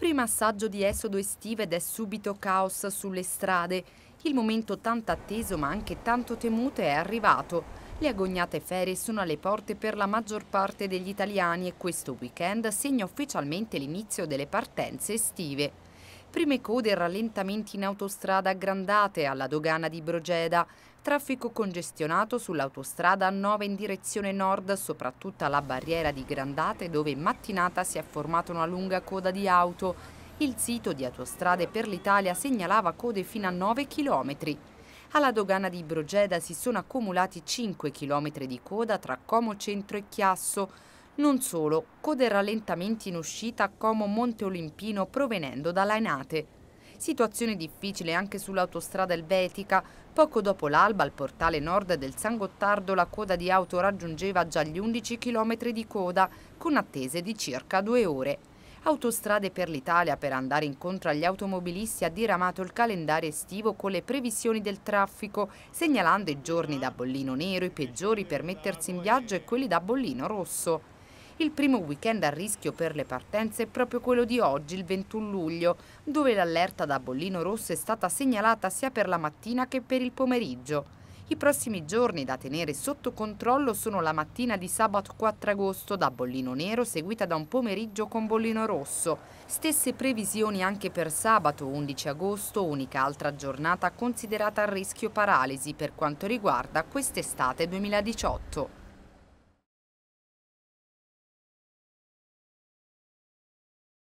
Primo assaggio di esodo estivo ed è subito caos sulle strade. Il momento tanto atteso ma anche tanto temuto è arrivato. Le agognate ferie sono alle porte per la maggior parte degli italiani e questo weekend segna ufficialmente l'inizio delle partenze estive. Prime code e rallentamenti in autostrada aggrandate alla dogana di Brogeda, traffico congestionato sull'autostrada 9 in direzione nord, soprattutto alla barriera di Grandate dove in mattinata si è formata una lunga coda di auto. Il sito di Autostrade per l'Italia segnalava code fino a 9 km. Alla dogana di Brogeda si sono accumulati 5 km di coda tra Como Centro e Chiasso, non solo, code rallentamenti in uscita a Como Monte Olimpino provenendo da Lainate. Situazione difficile anche sull'autostrada elvetica. Poco dopo l'alba al portale nord del San Gottardo la coda di auto raggiungeva già gli 11 km di coda, con attese di circa due ore. Autostrade per l'Italia per andare incontro agli automobilisti ha diramato il calendario estivo con le previsioni del traffico, segnalando i giorni da bollino nero, i peggiori per mettersi in viaggio e quelli da bollino rosso. Il primo weekend a rischio per le partenze è proprio quello di oggi, il 21 luglio, dove l'allerta da bollino rosso è stata segnalata sia per la mattina che per il pomeriggio. I prossimi giorni da tenere sotto controllo sono la mattina di sabato 4 agosto da bollino nero seguita da un pomeriggio con bollino rosso. Stesse previsioni anche per sabato 11 agosto, unica altra giornata considerata a rischio paralisi per quanto riguarda quest'estate 2018.